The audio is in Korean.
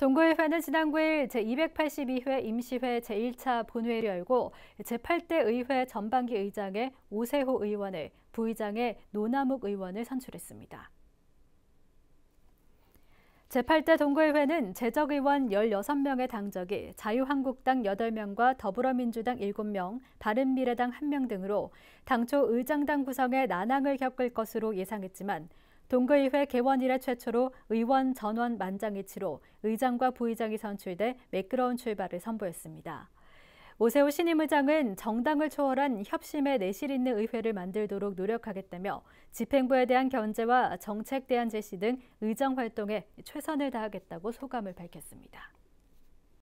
동구의회는 지난 9일 제282회 임시회 제1차 본회의를 열고 제8대 의회 전반기 의장의 오세호 의원을 부의장의 노남욱 의원을 선출했습니다. 제8대 동구의회는 재적의원 16명의 당적이 자유한국당 8명과 더불어민주당 7명, 바른미래당 1명 등으로 당초 의장당 구성에 난항을 겪을 것으로 예상했지만 동거의회 개원 이래 최초로 의원 전원 만장일치로 의장과 부의장이 선출돼 매끄러운 출발을 선보였습니다. 오세호 신임 의장은 정당을 초월한 협심의 내실 있는 의회를 만들도록 노력하겠다며 집행부에 대한 견제와 정책 대안 제시 등 의정 활동에 최선을 다하겠다고 소감을 밝혔습니다.